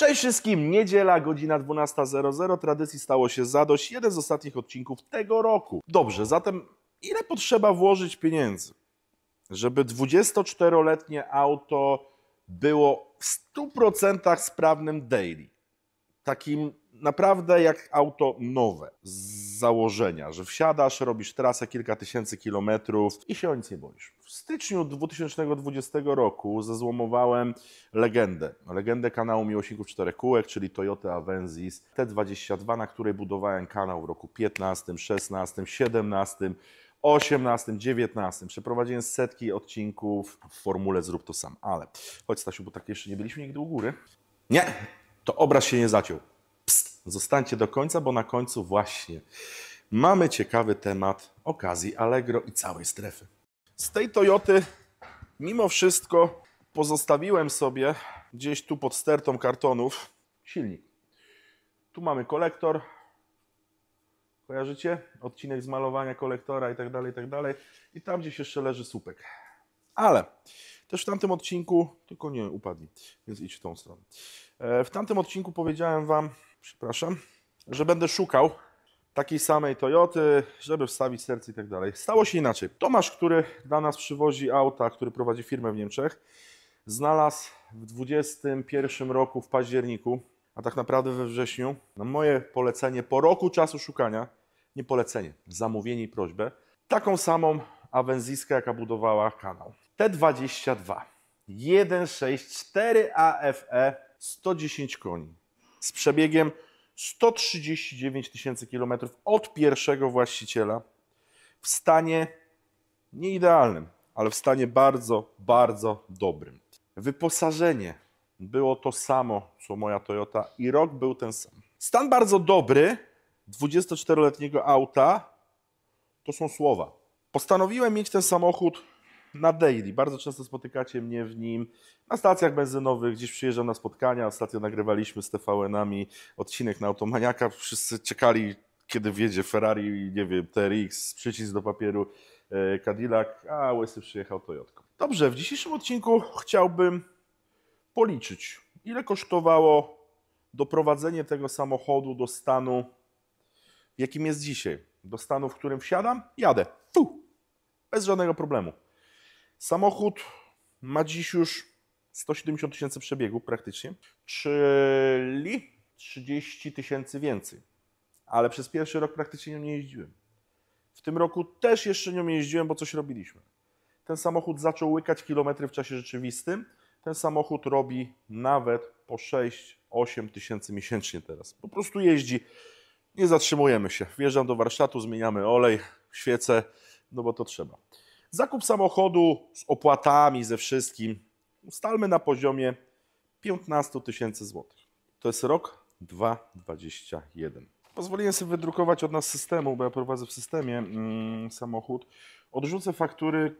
Cześć wszystkim, niedziela, godzina 12.00, tradycji stało się zadość, jeden z ostatnich odcinków tego roku. Dobrze, zatem ile potrzeba włożyć pieniędzy, żeby 24-letnie auto było w 100% sprawnym daily? Takim naprawdę jak auto nowe z założenia, że wsiadasz, robisz trasę kilka tysięcy kilometrów i się o nic nie boisz. W styczniu 2020 roku zezłomowałem legendę. Legendę kanału Miłośników Czterech Kółek, czyli Toyota Avensis T22, na której budowałem kanał w roku 15, 16, 17. 18, 19. Przeprowadziłem setki odcinków w formule Zrób to sam. Ale chodź Stasiu, bo tak jeszcze nie byliśmy nigdy u góry. Nie, to obraz się nie zaciął. Zostańcie do końca, bo na końcu właśnie mamy ciekawy temat okazji Allegro i całej strefy. Z tej Toyoty mimo wszystko pozostawiłem sobie gdzieś tu pod stertą kartonów silnik. Tu mamy kolektor. Kojarzycie? Odcinek zmalowania kolektora i tak dalej, i tak dalej. I tam gdzieś jeszcze leży słupek. Ale też w tamtym odcinku, tylko nie upadli, więc idź w tą stronę. E, w tamtym odcinku powiedziałem Wam, przepraszam, że będę szukał takiej samej Toyoty, żeby wstawić serce i tak dalej. Stało się inaczej. Tomasz, który dla nas przywozi auta, który prowadzi firmę w Niemczech, znalazł w 21 roku w październiku, a tak naprawdę we wrześniu, na no moje polecenie po roku czasu szukania, nie polecenie, zamówienie i prośbę, taką samą awenziskę, jaka budowała kanał. T22 164 AFE 110 koni z przebiegiem 139 tysięcy km od pierwszego właściciela w stanie nie idealnym, ale w stanie bardzo, bardzo dobrym. Wyposażenie było to samo, co moja Toyota i rok był ten sam. Stan bardzo dobry 24-letniego auta to są słowa. Postanowiłem mieć ten samochód na daily. Bardzo często spotykacie mnie w nim na stacjach benzynowych, gdzieś przyjeżdżam na spotkania. Ostatnio nagrywaliśmy z TVN-ami odcinek na Automaniaka. Wszyscy czekali, kiedy wjedzie Ferrari, nie wiem, TRX, przycisk do papieru e, Cadillac, a Łysy przyjechał Toyotką. Dobrze, w dzisiejszym odcinku chciałbym policzyć, ile kosztowało doprowadzenie tego samochodu do stanu, jakim jest dzisiaj. Do stanu, w którym wsiadam, jadę. Fu! Bez żadnego problemu. Samochód ma dziś już 170 tysięcy przebiegu praktycznie, czyli 30 tysięcy więcej. Ale przez pierwszy rok praktycznie nią nie jeździłem. W tym roku też jeszcze nią nie jeździłem, bo coś robiliśmy. Ten samochód zaczął łykać kilometry w czasie rzeczywistym. Ten samochód robi nawet po 6-8 tysięcy miesięcznie teraz. Po prostu jeździ. Nie zatrzymujemy się. Wjeżdżam do warsztatu, zmieniamy olej, świecę, no bo to trzeba. Zakup samochodu z opłatami, ze wszystkim ustalmy na poziomie 15 tysięcy złotych. To jest rok 2021. Pozwoliłem sobie wydrukować od nas systemu, bo ja prowadzę w systemie mm, samochód. Odrzucę faktury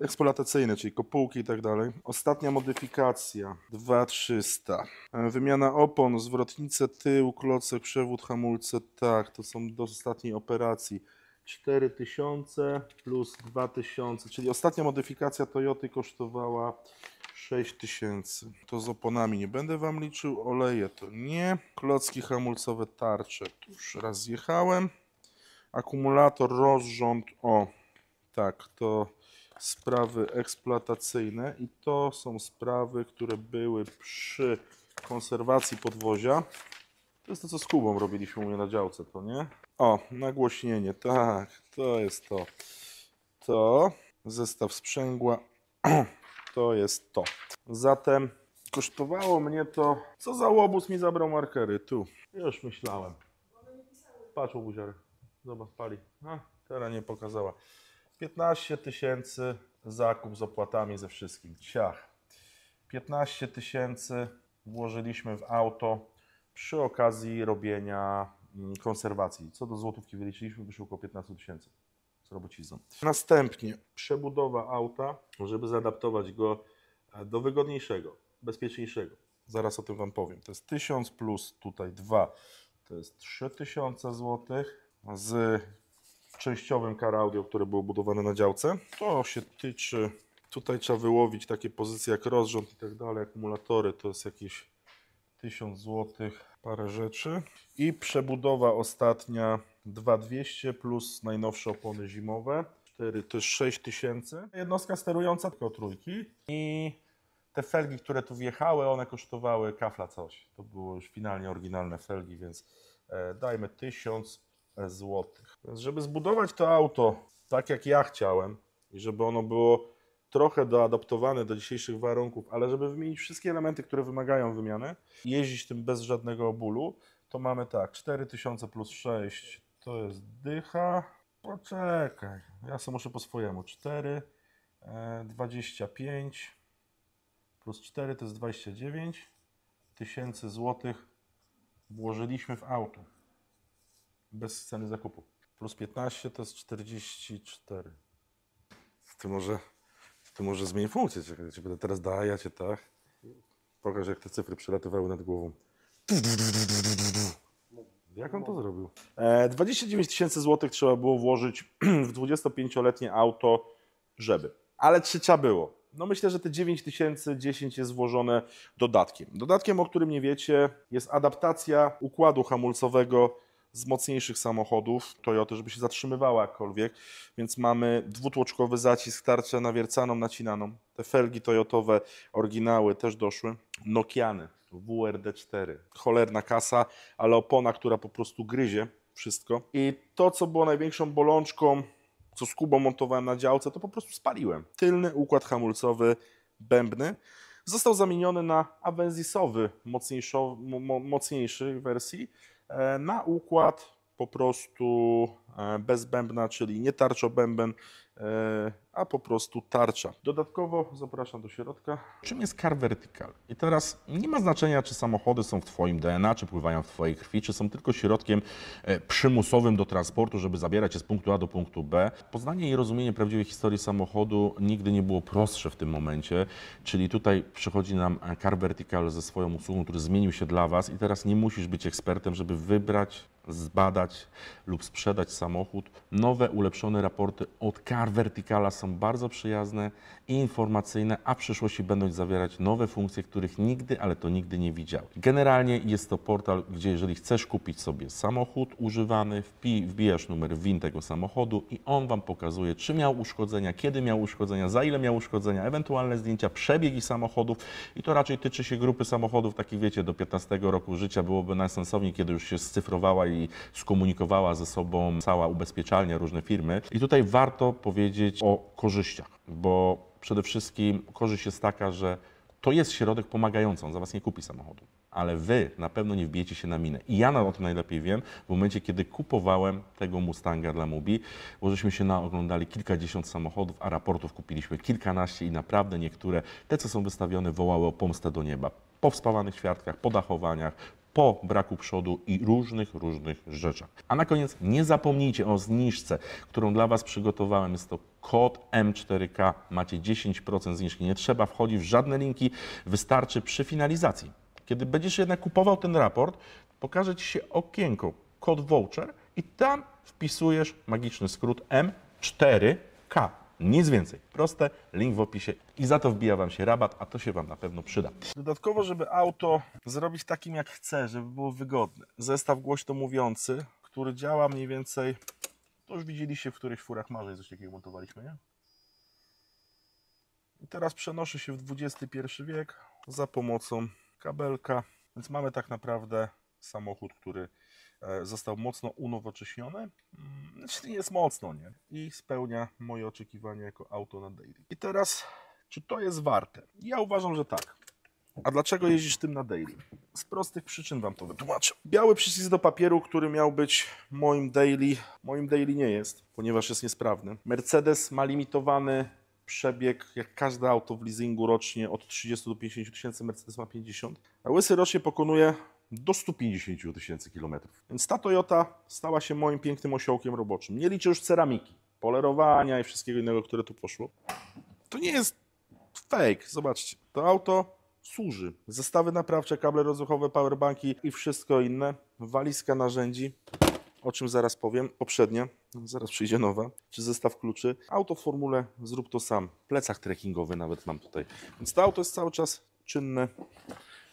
eksploatacyjne, czyli kopułki i tak dalej. Ostatnia modyfikacja 2300. Wymiana opon, zwrotnice, tył, klocek, przewód, hamulce, tak, to są do ostatniej operacji. 4000 plus 2000, czyli ostatnia modyfikacja Toyoty kosztowała 6000. To z oponami nie będę Wam liczył, oleje to nie. Klocki hamulcowe tarcze tu już raz zjechałem. Akumulator, rozrząd, o tak, to sprawy eksploatacyjne i to są sprawy, które były przy konserwacji podwozia. To jest to, co z Kubą robiliśmy u mnie na działce, to nie? O, nagłośnienie, tak, to jest to. To, zestaw sprzęgła, to jest to. Zatem kosztowało mnie to, co za łobuz mi zabrał markery, tu. Już myślałem. Patrz łobuziar, zobacz, pali. A, teraz nie pokazała. 15 tysięcy zakup z opłatami, ze wszystkim, ciach. 15 tysięcy włożyliśmy w auto przy okazji robienia Mm, konserwacji. Co do złotówki wyliczyliśmy, wyszło około 15 tysięcy z robocizną. Następnie przebudowa auta, żeby zaadaptować go e, do wygodniejszego, bezpieczniejszego. Zaraz o tym Wam powiem. To jest 1000 plus tutaj 2, to jest 3000 złotych z częściowym car audio, które było budowane na działce. To się tyczy, tutaj trzeba wyłowić takie pozycje jak rozrząd i tak dalej, akumulatory, to jest jakieś 1000 złotych parę rzeczy. I przebudowa ostatnia 2200 plus najnowsze opony zimowe. 4 to jest 6000. Jednostka sterująca tylko trójki. I te felgi, które tu wjechały, one kosztowały kafla coś. To było już finalnie oryginalne felgi, więc e, dajmy 1000 e, zł. Więc żeby zbudować to auto tak jak ja chciałem i żeby ono było trochę doadaptowane do dzisiejszych warunków, ale żeby wymienić wszystkie elementy, które wymagają wymiany, jeździć tym bez żadnego bólu, to mamy tak, 4000 plus 6 to jest dycha. Poczekaj, ja sobie muszę po swojemu. 4, 25 e, plus 4 to jest 29 tysięcy złotych włożyliśmy w auto bez ceny zakupu. Plus 15 to jest 44. Ty może to może zmień funkcję, czekaj, ja będę teraz dajać, tak? Pokaż, jak te cyfry przelatywały nad głową. Jak on to zrobił? 29 e, tysięcy złotych trzeba było włożyć w 25-letnie auto, żeby. Ale trzecia było. No myślę, że te 9 tysięcy, 10 jest włożone dodatkiem. Dodatkiem, o którym nie wiecie, jest adaptacja układu hamulcowego z mocniejszych samochodów Toyota, żeby się zatrzymywała jakkolwiek, więc mamy dwutłoczkowy zacisk, tarczę nawiercaną, nacinaną. Te felgi Toyotowe, oryginały też doszły. Nokiany, WRD4, cholerna kasa, ale opona, która po prostu gryzie wszystko. I to, co było największą bolączką, co z Kubą montowałem na działce, to po prostu spaliłem. Tylny układ hamulcowy bębny został zamieniony na awensisowy mocniejszy, mocniejszej wersji E, na układ po prostu E, bez bębna, czyli nie bęben, e, a po prostu tarcza. Dodatkowo zapraszam do środka. Czym jest car vertical? I teraz nie ma znaczenia, czy samochody są w Twoim DNA, czy pływają w Twojej krwi, czy są tylko środkiem e, przymusowym do transportu, żeby zabierać się z punktu A do punktu B. Poznanie i rozumienie prawdziwej historii samochodu nigdy nie było prostsze w tym momencie, czyli tutaj przychodzi nam car vertical ze swoją usługą, który zmienił się dla Was i teraz nie musisz być ekspertem, żeby wybrać, zbadać lub sprzedać samochód. Nowe, ulepszone raporty od Car Verticala są bardzo przyjazne i informacyjne, a w przyszłości będą zawierać nowe funkcje, których nigdy, ale to nigdy nie widziałem. Generalnie jest to portal, gdzie jeżeli chcesz kupić sobie samochód używany, wbijasz numer WIN tego samochodu i on Wam pokazuje, czy miał uszkodzenia, kiedy miał uszkodzenia, za ile miał uszkodzenia, ewentualne zdjęcia, przebiegi samochodów i to raczej tyczy się grupy samochodów, takich wiecie, do 15 roku życia byłoby najsensowniej, kiedy już się scyfrowała i skomunikowała ze sobą sama Rafała, różne firmy. I tutaj warto powiedzieć o korzyściach, bo przede wszystkim korzyść jest taka, że to jest środek pomagający, on za Was nie kupi samochodu, ale Wy na pewno nie wbijecie się na minę. I ja na o tym najlepiej wiem w momencie, kiedy kupowałem tego Mustanga dla Mubi, bo żeśmy się naoglądali kilkadziesiąt samochodów, a raportów kupiliśmy kilkanaście i naprawdę niektóre, te co są wystawione, wołały o pomstę do nieba po wspawanych świadkach, po dachowaniach, po braku przodu i różnych, różnych rzeczach. A na koniec nie zapomnijcie o zniżce, którą dla Was przygotowałem. Jest to kod M4K. Macie 10% zniżki. Nie trzeba wchodzić w żadne linki. Wystarczy przy finalizacji. Kiedy będziesz jednak kupował ten raport, pokażę Ci się okienko kod voucher i tam wpisujesz magiczny skrót M4K. Nic więcej. Proste, link w opisie i za to wbija Wam się rabat, a to się Wam na pewno przyda. Dodatkowo, żeby auto zrobić takim jak chcę, żeby było wygodne. Zestaw głośno mówiący, który działa mniej więcej, to już widzieliście w których furach marzeń coś takiego montowaliśmy, nie? I teraz przenoszę się w XXI wiek za pomocą kabelka, więc mamy tak naprawdę samochód, który E, został mocno unowocześniony. Mm, Czyli znaczy, jest mocno, nie? I spełnia moje oczekiwania jako auto na daily. I teraz, czy to jest warte? Ja uważam, że tak. A dlaczego jeździsz tym na daily? Z prostych przyczyn wam to wytłumaczę. Biały przycisk do papieru, który miał być moim daily, moim daily nie jest, ponieważ jest niesprawny. Mercedes ma limitowany przebieg, jak każde auto w leasingu rocznie, od 30 do 50 tysięcy, Mercedes ma 50. A Łysy rocznie pokonuje do 150 tysięcy kilometrów. Więc ta Toyota stała się moim pięknym osiołkiem roboczym. Nie liczę już ceramiki, polerowania i wszystkiego innego, które tu poszło. To nie jest fake, zobaczcie. To auto służy. Zestawy naprawcze, kable rozruchowe, powerbanki i wszystko inne. Walizka narzędzi, o czym zaraz powiem, poprzednia, zaraz przyjdzie nowa, czy zestaw kluczy. Auto w formule zrób to sam, plecach trekkingowy nawet mam tutaj. Więc to auto jest cały czas czynne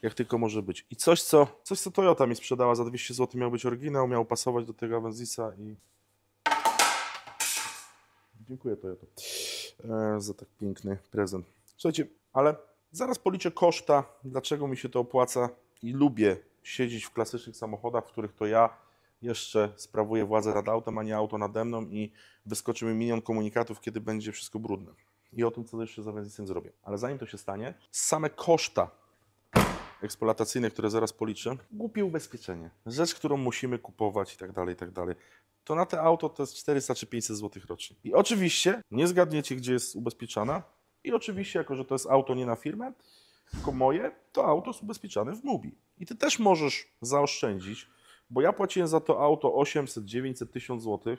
jak tylko może być. I coś, co, coś, co Toyota mi sprzedała za 200 zł, miał być oryginał, miał pasować do tego Avensisa i... Dziękuję Toyota e, za tak piękny prezent. Słuchajcie, ale zaraz policzę koszta, dlaczego mi się to opłaca i lubię siedzieć w klasycznych samochodach, w których to ja jeszcze sprawuję władzę nad autem, a nie auto nade mną i wyskoczy mi milion komunikatów, kiedy będzie wszystko brudne. I o tym, co jeszcze z Avensisem zrobię. Ale zanim to się stanie, same koszta eksploatacyjne, które zaraz policzę, głupie ubezpieczenie. Rzecz, którą musimy kupować i tak dalej, i tak dalej. To na te auto to jest 400 czy 500 zł rocznie. I oczywiście nie zgadniecie, gdzie jest ubezpieczana. I oczywiście, jako że to jest auto nie na firmę, tylko moje, to auto jest ubezpieczane w MUBI. I ty też możesz zaoszczędzić, bo ja płaciłem za to auto 800, 900, 1000 zł.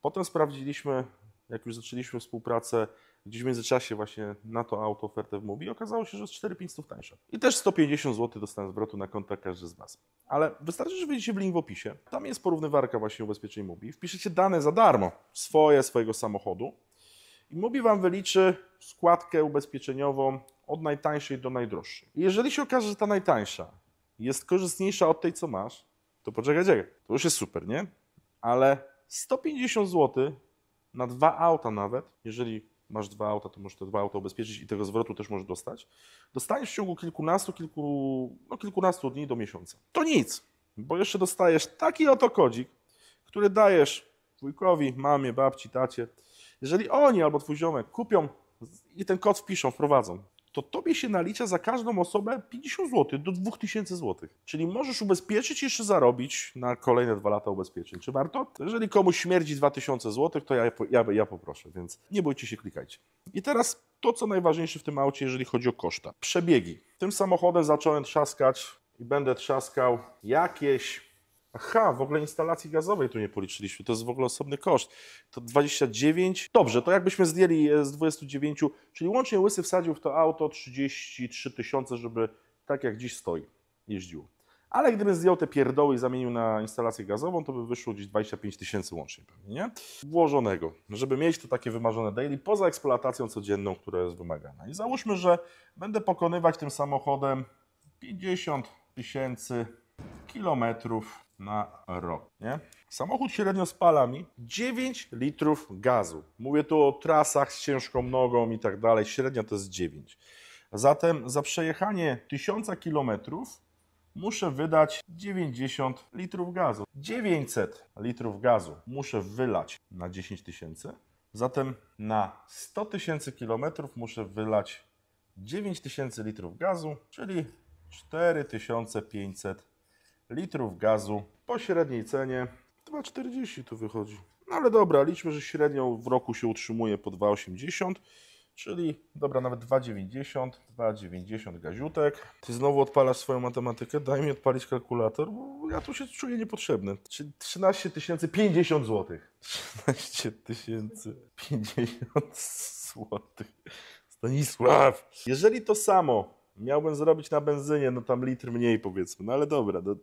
Potem sprawdziliśmy, jak już zaczęliśmy współpracę gdzieś w międzyczasie właśnie na to auto ofertę Mobi okazało się, że jest 4-5 tańsze. I też 150 zł dostałem zwrotu na konta każdy z Was. Ale wystarczy, że wejdziecie w link w opisie, tam jest porównywarka właśnie ubezpieczeń Mobi, wpiszecie dane za darmo, swoje, swojego samochodu i Mobi Wam wyliczy składkę ubezpieczeniową od najtańszej do najdroższej. I jeżeli się okaże, że ta najtańsza jest korzystniejsza od tej, co masz, to poczekaj, czekaj, to już jest super, nie? Ale 150 zł na dwa auta nawet, jeżeli masz dwa auta, to możesz te dwa auta ubezpieczyć i tego zwrotu też możesz dostać. Dostaniesz w ciągu kilkunastu, kilku, no kilkunastu dni do miesiąca. To nic, bo jeszcze dostajesz taki oto kodzik, który dajesz wujkowi, mamie, babci, tacie. Jeżeli oni albo twój ziomek kupią i ten kod wpiszą, wprowadzą to tobie się nalicza za każdą osobę 50 zł do 2000 zł. Czyli możesz ubezpieczyć i jeszcze zarobić na kolejne dwa lata ubezpieczeń. Czy warto? Jeżeli komuś śmierdzi 2000 zł, to ja, ja, ja poproszę, więc nie bójcie się, klikajcie. I teraz to, co najważniejsze w tym aucie, jeżeli chodzi o koszta. Przebiegi. Tym samochodem zacząłem trzaskać i będę trzaskał jakieś Aha, w ogóle instalacji gazowej tu nie policzyliśmy, to jest w ogóle osobny koszt. To 29, dobrze, to jakbyśmy zdjęli e, z 29, czyli łącznie Łysy wsadził w to auto 33 tysiące, żeby tak jak dziś stoi, jeździło. Ale gdybym zdjął te pierdoły i zamienił na instalację gazową, to by wyszło gdzieś 25 tysięcy łącznie pewnie, nie? Włożonego, no, żeby mieć to takie wymarzone daily poza eksploatacją codzienną, która jest wymagana. I załóżmy, że będę pokonywać tym samochodem 50 tysięcy kilometrów na rok. Nie? Samochód średnio spala mi 9 litrów gazu. Mówię tu o trasach z ciężką nogą i tak dalej. Średnio to jest 9. Zatem za przejechanie 1000 km muszę wydać 90 litrów gazu. 900 litrów gazu muszę wylać na 10 tysięcy. Zatem na 100 tysięcy km muszę wylać 9000 litrów gazu, czyli 4500 litrów gazu po średniej cenie 2,40 tu wychodzi. No ale dobra, liczmy, że średnią w roku się utrzymuje po 2,80, czyli dobra, nawet 2,90, 2,90 gaziutek. Ty znowu odpalasz swoją matematykę, daj mi odpalić kalkulator, bo ja tu się czuję niepotrzebny. Czyli 13 tysięcy 50 zł. 13 tysięcy 50 zł. Stanisław! Jeżeli to samo Miałbym zrobić na benzynie, no tam litr mniej powiedzmy, no ale dobra, no,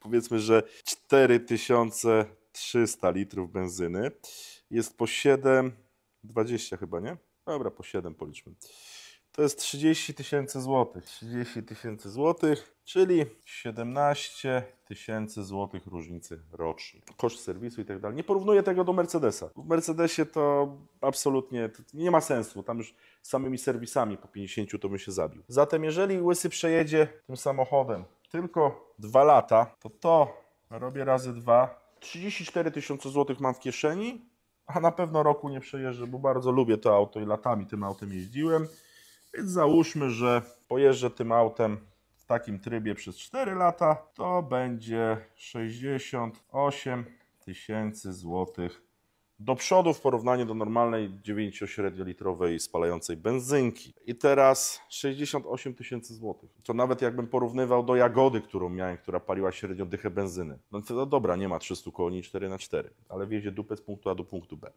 powiedzmy, że 4300 litrów benzyny jest po 7,20 chyba, nie? Dobra, po 7 policzmy. To jest 30 tysięcy złotych. 30 tysięcy złotych czyli 17 tysięcy złotych różnicy rocznie. Koszt serwisu i tak dalej. Nie porównuję tego do Mercedesa. W Mercedesie to absolutnie to nie ma sensu. Tam już samymi serwisami po 50 to by się zabił. Zatem jeżeli Łysy przejedzie tym samochodem tylko 2 lata, to to robię razy 2. 34 tysiące złotych mam w kieszeni, a na pewno roku nie przejeżdżę, bo bardzo lubię to auto i latami tym autem jeździłem. Więc załóżmy, że pojeżdżę tym autem takim trybie przez 4 lata, to będzie 68 tysięcy złotych do przodu w porównaniu do normalnej 9-średniolitrowej spalającej benzynki. I teraz 68 tysięcy złotych. To nawet jakbym porównywał do jagody, którą miałem, która paliła średnio dychę benzyny. No to no dobra, nie ma 300 koni 4 na 4 ale wiezie dupę z punktu A do punktu B.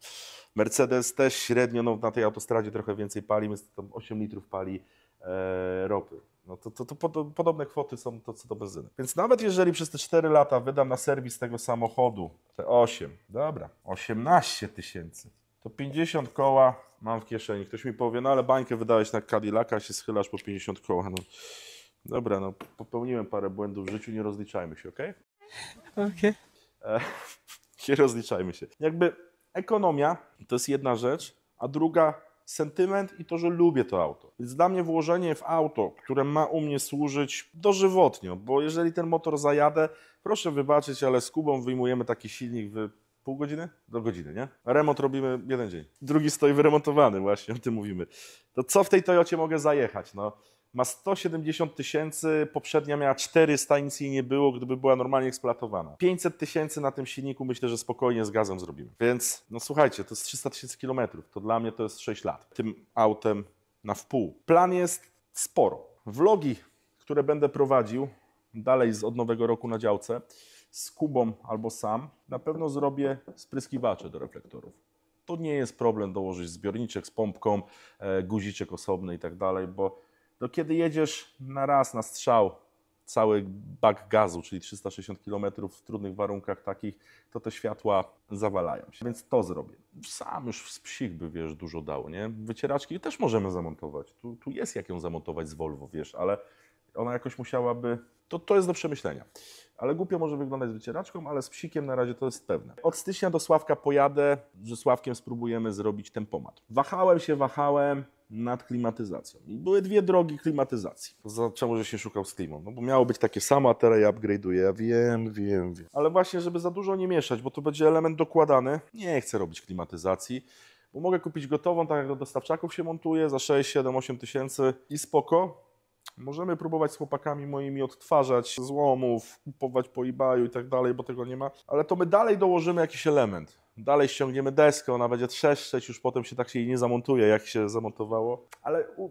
Mercedes też średnio no, na tej autostradzie trochę więcej pali, więc tam 8 litrów pali E, ropy. No to, to, to, podobne kwoty są to co do benzyny. Więc nawet jeżeli przez te 4 lata wydam na serwis tego samochodu te 8, dobra, 18 tysięcy, to 50 koła mam w kieszeni. Ktoś mi powie, no ale bańkę wydałeś na Cadillaca, się schylasz po 50 koła. No. Dobra, no popełniłem parę błędów w życiu, nie rozliczajmy się, ok? Ok. E, nie rozliczajmy się. Jakby ekonomia to jest jedna rzecz, a druga sentyment i to, że lubię to auto. Więc dla mnie włożenie w auto, które ma u mnie służyć dożywotnio, bo jeżeli ten motor zajadę, proszę wybaczyć, ale z Kubą wyjmujemy taki silnik w pół godziny? Do godziny, nie? Remont robimy jeden dzień. Drugi stoi wyremontowany, właśnie o tym mówimy. To co w tej Toyocie mogę zajechać? No, ma 170 tysięcy, poprzednia miała 400, nic jej nie było, gdyby była normalnie eksploatowana. 500 tysięcy na tym silniku myślę, że spokojnie z gazem zrobimy. Więc no słuchajcie, to jest 300 tysięcy kilometrów, to dla mnie to jest 6 lat. Tym autem na wpół. Plan jest sporo. Vlogi, które będę prowadził dalej z od nowego roku na działce, z Kubą albo sam, na pewno zrobię spryskiwacze do reflektorów to nie jest problem dołożyć zbiorniczek z pompką, e, guziczek osobny i tak dalej, bo to no, kiedy jedziesz na raz, na strzał, cały bak gazu, czyli 360 km w trudnych warunkach takich, to te światła zawalają się. Więc to zrobię. Sam już z psich by, wiesz, dużo dało, nie? Wycieraczki też możemy zamontować. Tu, tu jest jak ją zamontować z Volvo, wiesz, ale ona jakoś musiałaby... To, to jest do przemyślenia. Ale głupio może wyglądać z wycieraczką, ale z psikiem na razie to jest pewne. Od stycznia do Sławka pojadę, że Sławkiem spróbujemy zrobić tempomat. Wahałem się, wahałem, nad klimatyzacją. I były dwie drogi klimatyzacji. czemu że się szukał z klimą, no bo miało być takie samo, a teraz upgrade'uję. Ja wiem, wiem, wiem. Ale właśnie, żeby za dużo nie mieszać, bo to będzie element dokładany. Nie chcę robić klimatyzacji, bo mogę kupić gotową, tak jak do dostawczaków się montuje, za 6, 7, 8 tysięcy i spoko. Możemy próbować z chłopakami moimi odtwarzać złomów, kupować po eBayu i tak dalej, bo tego nie ma, ale to my dalej dołożymy jakiś element. Dalej ściągniemy deskę, ona będzie trzeszczeć, już potem się tak się jej nie zamontuje, jak się zamontowało. Ale u,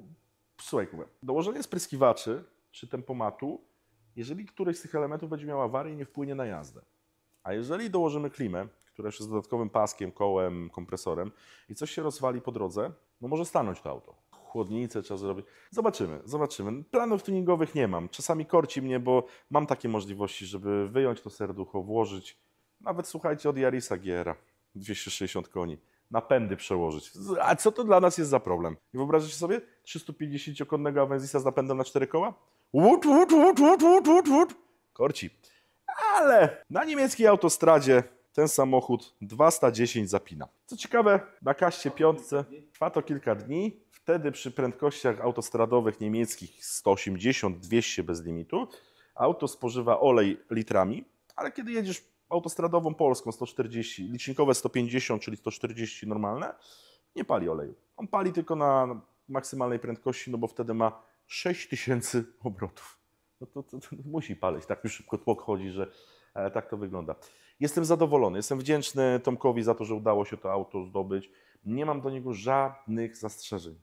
słuchaj, dołożenie spryskiwaczy czy tempomatu, jeżeli któryś z tych elementów będzie miał awarię, nie wpłynie na jazdę. A jeżeli dołożymy klimę, która jest z dodatkowym paskiem, kołem, kompresorem i coś się rozwali po drodze, no może stanąć to auto. Chłodnicę trzeba zrobić. Zobaczymy, zobaczymy. Planów tuningowych nie mam. Czasami korci mnie, bo mam takie możliwości, żeby wyjąć to serducho, włożyć. Nawet słuchajcie od Jarisa Giera. 260 koni, napędy przełożyć. A co to dla nas jest za problem? I wyobrażacie sobie 350-konnego Avensisa z napędem na cztery koła? Łut, łut, łut, łut, łut, łut, łut. Korci. Ale na niemieckiej autostradzie ten samochód 210 zapina. Co ciekawe, na kaście piątce trwa to kilka dni. Wtedy przy prędkościach autostradowych niemieckich 180-200 bez limitu auto spożywa olej litrami, ale kiedy jedziesz autostradową polską 140, licznikowe 150, czyli 140 normalne, nie pali oleju. On pali tylko na maksymalnej prędkości, no bo wtedy ma 6000 obrotów. No to, to, to musi palić, tak mi szybko tłok chodzi, że e, tak to wygląda. Jestem zadowolony, jestem wdzięczny Tomkowi za to, że udało się to auto zdobyć. Nie mam do niego żadnych zastrzeżeń.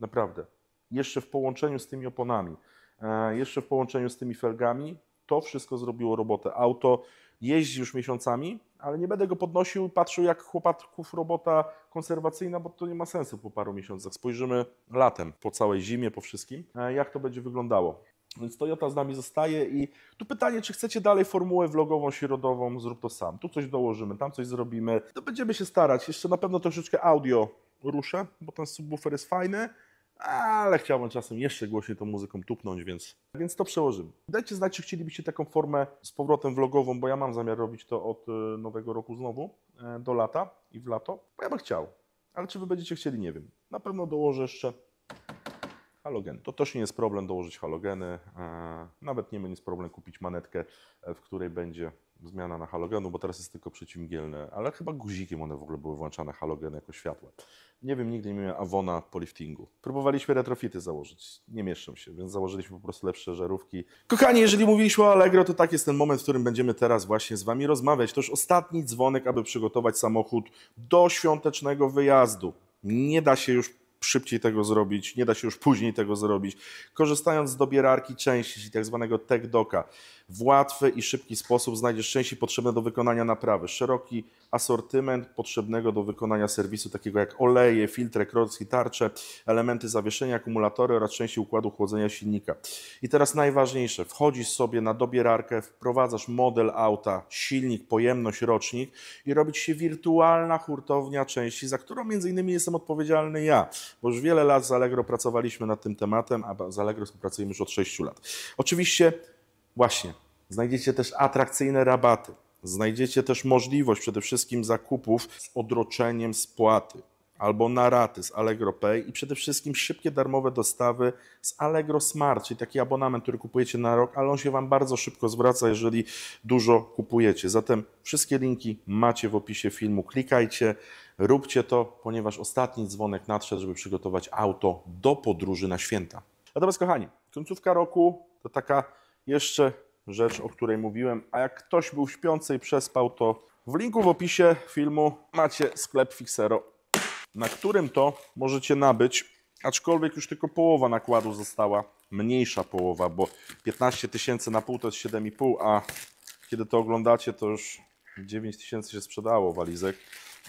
Naprawdę. Jeszcze w połączeniu z tymi oponami, e, jeszcze w połączeniu z tymi felgami, to wszystko zrobiło robotę. Auto jeździ już miesiącami, ale nie będę go podnosił, patrzył jak chłopaków robota konserwacyjna, bo to nie ma sensu po paru miesiącach. Spojrzymy latem, po całej zimie, po wszystkim, e, jak to będzie wyglądało. Więc Toyota z nami zostaje i tu pytanie, czy chcecie dalej formułę vlogową, środową, zrób to sam. Tu coś dołożymy, tam coś zrobimy. To będziemy się starać. Jeszcze na pewno troszeczkę audio ruszę, bo ten subwoofer jest fajny ale chciałbym czasem jeszcze głośniej tą muzyką tupnąć, więc, więc to przełożymy. Dajcie znać, czy chcielibyście taką formę z powrotem vlogową, bo ja mam zamiar robić to od e, nowego roku znowu, e, do lata i w lato, bo ja bym chciał. Ale czy wy będziecie chcieli, nie wiem. Na pewno dołożę jeszcze halogen. To też nie jest problem dołożyć halogeny. E, nawet nie nic problem kupić manetkę, w której będzie zmiana na halogenu, bo teraz jest tylko przeciwmgielne, ale chyba guzikiem one w ogóle były włączane halogeny jako światła. Nie wiem, nigdy nie miałem Avona po liftingu. Próbowaliśmy retrofity założyć, nie mieszczą się, więc założyliśmy po prostu lepsze żarówki. Kochani, jeżeli mówiliśmy o Allegro, to tak jest ten moment, w którym będziemy teraz właśnie z Wami rozmawiać. To już ostatni dzwonek, aby przygotować samochód do świątecznego wyjazdu. Nie da się już szybciej tego zrobić, nie da się już później tego zrobić. Korzystając z dobierarki części, tak zwanego tech doka, w łatwy i szybki sposób znajdziesz części potrzebne do wykonania naprawy. Szeroki asortyment potrzebnego do wykonania serwisu, takiego jak oleje, filtry, krocki, tarcze, elementy zawieszenia, akumulatory oraz części układu chłodzenia silnika. I teraz najważniejsze, wchodzisz sobie na dobierarkę, wprowadzasz model auta, silnik, pojemność, rocznik i robić się wirtualna hurtownia części, za którą między innymi jestem odpowiedzialny ja, bo już wiele lat z Allegro pracowaliśmy nad tym tematem, a z Allegro współpracujemy już od 6 lat. Oczywiście Właśnie, znajdziecie też atrakcyjne rabaty. Znajdziecie też możliwość przede wszystkim zakupów z odroczeniem spłaty albo na raty z Allegro Pay i przede wszystkim szybkie darmowe dostawy z Allegro Smart, czyli taki abonament, który kupujecie na rok, ale on się Wam bardzo szybko zwraca, jeżeli dużo kupujecie. Zatem wszystkie linki macie w opisie filmu, klikajcie, róbcie to, ponieważ ostatni dzwonek nadszedł, żeby przygotować auto do podróży na święta. Natomiast kochani, końcówka roku to taka jeszcze rzecz, o której mówiłem, a jak ktoś był śpiący i przespał, to w linku w opisie filmu macie sklep Fixero, na którym to możecie nabyć, aczkolwiek już tylko połowa nakładu została, mniejsza połowa, bo 15 tysięcy na pół to jest 7,5, a kiedy to oglądacie, to już 9 tysięcy się sprzedało walizek.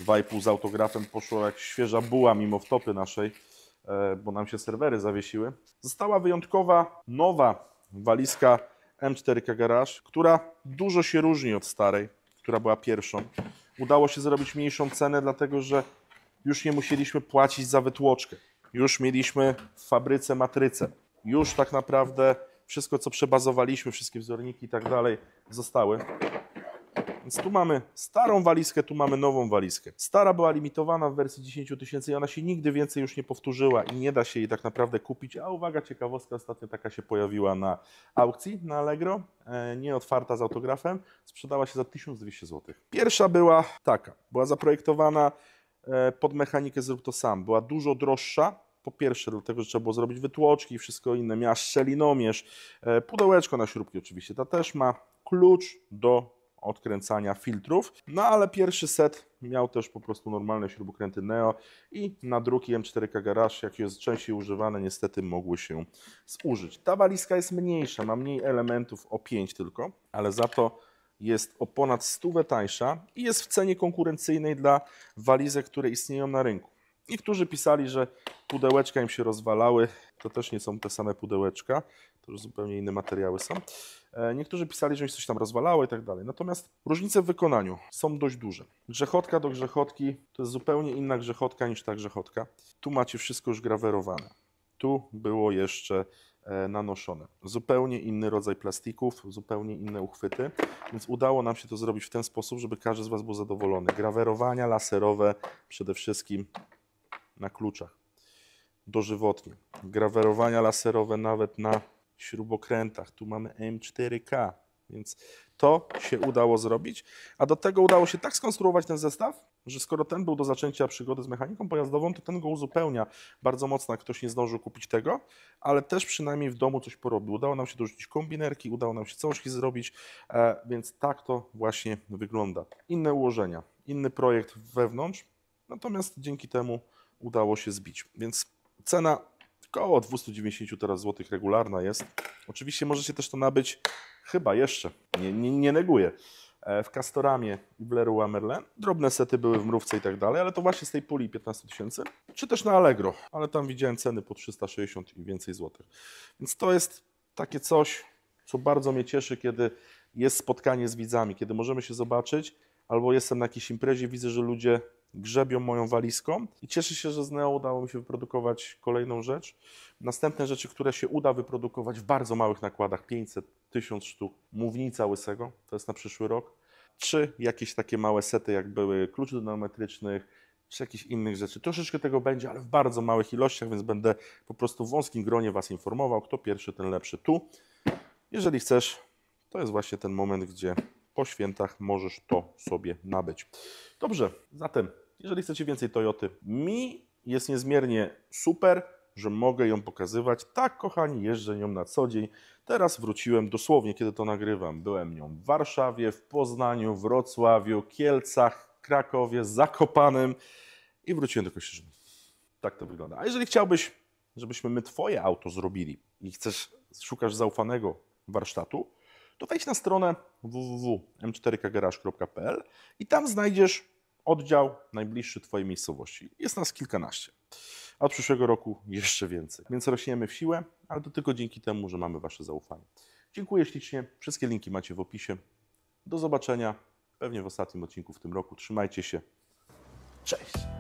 2,5 z autografem poszło jak świeża buła mimo wtopy naszej, e, bo nam się serwery zawiesiły. Została wyjątkowa, nowa walizka M4K Garage, która dużo się różni od starej, która była pierwszą. Udało się zrobić mniejszą cenę, dlatego że już nie musieliśmy płacić za wytłoczkę. Już mieliśmy w fabryce matrycę. Już tak naprawdę wszystko, co przebazowaliśmy, wszystkie wzorniki i tak dalej, zostały. Więc tu mamy starą walizkę, tu mamy nową walizkę. Stara była limitowana w wersji 10 tysięcy i ona się nigdy więcej już nie powtórzyła i nie da się jej tak naprawdę kupić. A uwaga, ciekawostka, ostatnio taka się pojawiła na aukcji na Allegro, e, nie otwarta z autografem, sprzedała się za 1200 zł. Pierwsza była taka, była zaprojektowana e, pod mechanikę zrób to sam, była dużo droższa, po pierwsze, dlatego, że trzeba było zrobić wytłoczki i wszystko inne. Miała szczelinomierz, e, pudełeczko na śrubki oczywiście, ta też ma klucz do odkręcania filtrów. No ale pierwszy set miał też po prostu normalne śrubokręty Neo i nadruki M4K Garage, jak jest częściej używane, niestety mogły się zużyć. Ta walizka jest mniejsza, ma mniej elementów, o 5 tylko, ale za to jest o ponad 100 tańsza i jest w cenie konkurencyjnej dla walizek, które istnieją na rynku. Niektórzy pisali, że pudełeczka im się rozwalały. To też nie są te same pudełeczka, to już zupełnie inne materiały są. E, niektórzy pisali, że im się coś tam rozwalało i tak dalej. Natomiast różnice w wykonaniu są dość duże. Grzechotka do grzechotki to jest zupełnie inna grzechotka niż ta grzechotka. Tu macie wszystko już grawerowane. Tu było jeszcze e, nanoszone. Zupełnie inny rodzaj plastików, zupełnie inne uchwyty, więc udało nam się to zrobić w ten sposób, żeby każdy z Was był zadowolony. Grawerowania laserowe przede wszystkim na kluczach. Dożywotnie. Grawerowania laserowe nawet na śrubokrętach. Tu mamy M4K, więc to się udało zrobić. A do tego udało się tak skonstruować ten zestaw, że skoro ten był do zaczęcia przygody z mechaniką pojazdową, to ten go uzupełnia bardzo mocno, ktoś nie zdążył kupić tego, ale też przynajmniej w domu coś porobił. Udało nam się dorzucić kombinerki, udało nam się całości zrobić, e, więc tak to właśnie wygląda. Inne ułożenia, inny projekt wewnątrz, natomiast dzięki temu udało się zbić. Więc cena około 290 teraz złotych regularna jest. Oczywiście możecie też to nabyć chyba jeszcze, nie, nie, nie neguję, e, w Castoramie i w Leroy Merlin. Drobne sety były w Mrówce i tak dalej, ale to właśnie z tej puli 15 tysięcy, czy też na Allegro, ale tam widziałem ceny po 360 i więcej złotych. Więc to jest takie coś, co bardzo mnie cieszy, kiedy jest spotkanie z widzami, kiedy możemy się zobaczyć, albo jestem na jakiejś imprezie, widzę, że ludzie grzebią moją walizką i cieszę się, że z Neo udało mi się wyprodukować kolejną rzecz. Następne rzeczy, które się uda wyprodukować w bardzo małych nakładach, 500, 1000 sztuk, mównica łysego, to jest na przyszły rok, czy jakieś takie małe sety, jak były kluczy dynamometrycznych, czy jakichś innych rzeczy. Troszeczkę tego będzie, ale w bardzo małych ilościach, więc będę po prostu w wąskim gronie Was informował, kto pierwszy, ten lepszy tu. Jeżeli chcesz, to jest właśnie ten moment, gdzie po świętach możesz to sobie nabyć. Dobrze, zatem jeżeli chcecie więcej Toyoty, mi jest niezmiernie super, że mogę ją pokazywać. Tak, kochani, jeżdżę nią na co dzień. Teraz wróciłem dosłownie, kiedy to nagrywam. Byłem nią w Warszawie, w Poznaniu, Wrocławiu, Kielcach, Krakowie, Zakopanem i wróciłem do Kościerzyny. Tak to wygląda. A jeżeli chciałbyś, żebyśmy my Twoje auto zrobili i chcesz, szukasz zaufanego warsztatu, to wejdź na stronę www.m4kgarage.pl i tam znajdziesz oddział najbliższy Twojej miejscowości. Jest nas kilkanaście, a od przyszłego roku jeszcze więcej. Więc rośniemy w siłę, ale to tylko dzięki temu, że mamy Wasze zaufanie. Dziękuję ślicznie, wszystkie linki macie w opisie. Do zobaczenia, pewnie w ostatnim odcinku w tym roku. Trzymajcie się. Cześć!